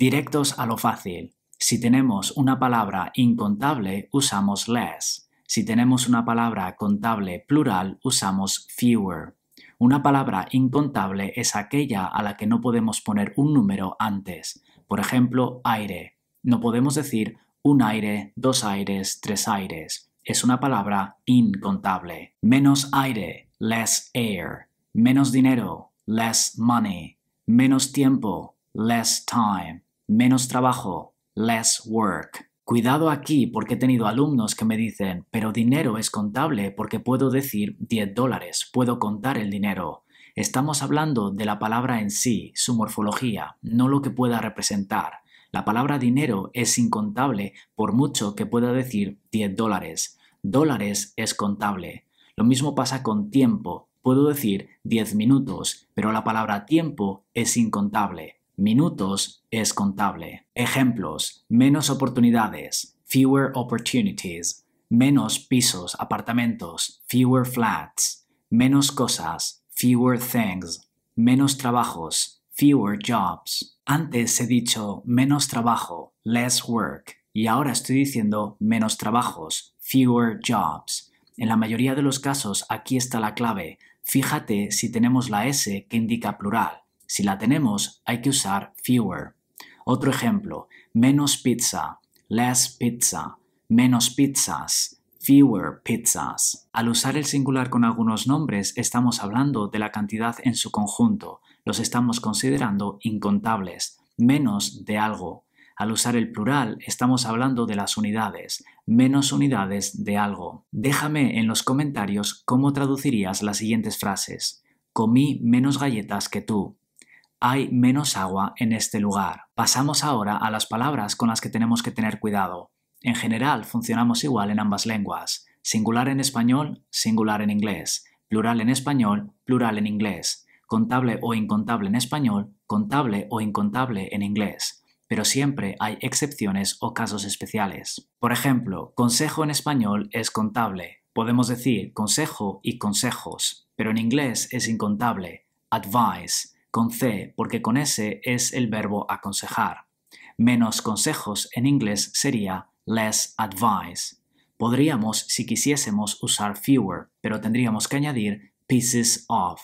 Directos a lo fácil. Si tenemos una palabra incontable, usamos less. Si tenemos una palabra contable plural, usamos fewer. Una palabra incontable es aquella a la que no podemos poner un número antes. Por ejemplo, aire. No podemos decir un aire, dos aires, tres aires. Es una palabra incontable. Menos aire, less air. Menos dinero, less money. Menos tiempo, less time menos trabajo, less work. Cuidado aquí porque he tenido alumnos que me dicen, pero dinero es contable porque puedo decir 10 dólares, puedo contar el dinero. Estamos hablando de la palabra en sí, su morfología, no lo que pueda representar. La palabra dinero es incontable por mucho que pueda decir 10 dólares. Dólares es contable. Lo mismo pasa con tiempo. Puedo decir 10 minutos, pero la palabra tiempo es incontable. Minutos es contable. Ejemplos. Menos oportunidades. Fewer opportunities. Menos pisos, apartamentos. Fewer flats. Menos cosas. Fewer things. Menos trabajos. Fewer jobs. Antes he dicho menos trabajo. Less work. Y ahora estoy diciendo menos trabajos. Fewer jobs. En la mayoría de los casos aquí está la clave. Fíjate si tenemos la S que indica plural. Si la tenemos, hay que usar fewer. Otro ejemplo, menos pizza, less pizza, menos pizzas, fewer pizzas. Al usar el singular con algunos nombres, estamos hablando de la cantidad en su conjunto. Los estamos considerando incontables, menos de algo. Al usar el plural, estamos hablando de las unidades, menos unidades de algo. Déjame en los comentarios cómo traducirías las siguientes frases. Comí menos galletas que tú hay menos agua en este lugar. Pasamos ahora a las palabras con las que tenemos que tener cuidado. En general funcionamos igual en ambas lenguas. Singular en español, singular en inglés. Plural en español, plural en inglés. Contable o incontable en español, contable o incontable en inglés. Pero siempre hay excepciones o casos especiales. Por ejemplo, consejo en español es contable. Podemos decir consejo y consejos, pero en inglés es incontable, advice con C, porque con S es el verbo aconsejar. Menos consejos en inglés sería less advice. Podríamos, si quisiésemos, usar fewer, pero tendríamos que añadir pieces of,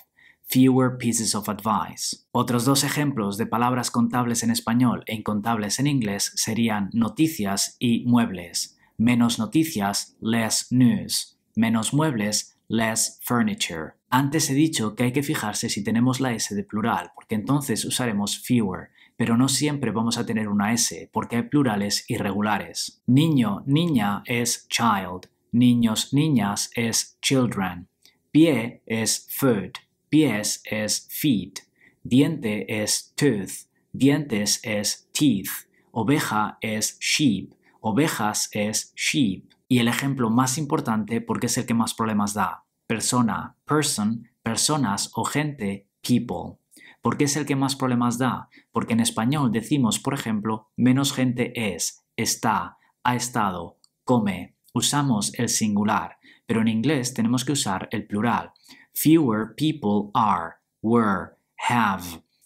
fewer pieces of advice. Otros dos ejemplos de palabras contables en español e incontables en inglés serían noticias y muebles. Menos noticias, less news. Menos muebles, less furniture. Antes he dicho que hay que fijarse si tenemos la S de plural, porque entonces usaremos fewer, pero no siempre vamos a tener una S, porque hay plurales irregulares. Niño, niña es child, niños, niñas es children, pie es foot, pies es feet, diente es tooth, dientes es teeth, oveja es sheep, ovejas es sheep. Y el ejemplo más importante, porque es el que más problemas da, persona, person, personas o gente, people. ¿Por qué es el que más problemas da? Porque en español decimos, por ejemplo, menos gente es, está, ha estado, come. Usamos el singular, pero en inglés tenemos que usar el plural. Fewer people are, were, have.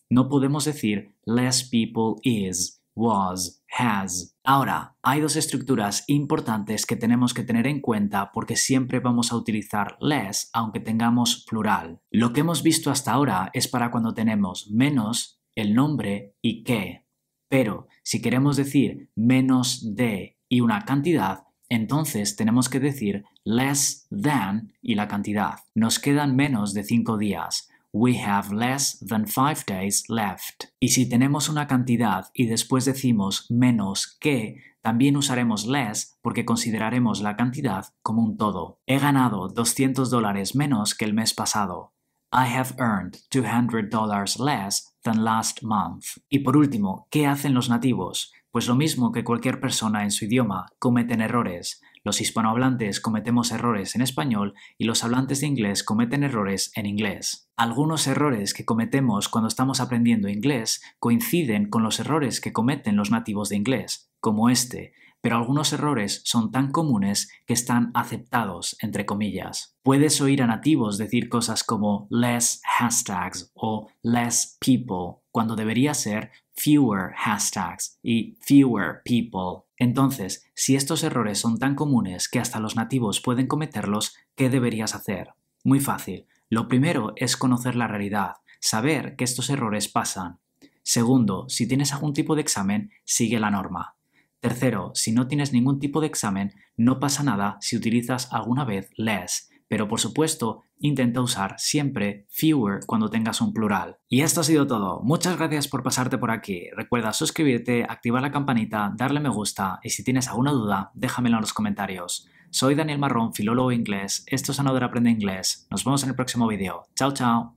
No podemos decir less people is, was, has. Ahora, hay dos estructuras importantes que tenemos que tener en cuenta porque siempre vamos a utilizar less aunque tengamos plural. Lo que hemos visto hasta ahora es para cuando tenemos menos, el nombre y que. Pero si queremos decir menos de y una cantidad, entonces tenemos que decir less than y la cantidad. Nos quedan menos de 5 días. We have less than five days left. Y si tenemos una cantidad y después decimos menos que, también usaremos less porque consideraremos la cantidad como un todo. He ganado 200 dólares menos que el mes pasado. I have earned $200 less than last month. Y por último, ¿qué hacen los nativos? Pues lo mismo que cualquier persona en su idioma, cometen errores los hispanohablantes cometemos errores en español y los hablantes de inglés cometen errores en inglés. Algunos errores que cometemos cuando estamos aprendiendo inglés coinciden con los errores que cometen los nativos de inglés, como este, pero algunos errores son tan comunes que están aceptados, entre comillas. Puedes oír a nativos decir cosas como less hashtags o less people, cuando debería ser fewer hashtags y fewer people. Entonces, si estos errores son tan comunes que hasta los nativos pueden cometerlos, ¿qué deberías hacer? Muy fácil. Lo primero es conocer la realidad, saber que estos errores pasan. Segundo, si tienes algún tipo de examen, sigue la norma. Tercero, si no tienes ningún tipo de examen, no pasa nada si utilizas alguna vez less, pero por supuesto intenta usar siempre fewer cuando tengas un plural. Y esto ha sido todo. Muchas gracias por pasarte por aquí. Recuerda suscribirte, activar la campanita, darle me gusta y si tienes alguna duda, déjamelo en los comentarios. Soy Daniel Marrón, filólogo inglés. Esto es Anoder Aprende Inglés. Nos vemos en el próximo vídeo. Chao, chao.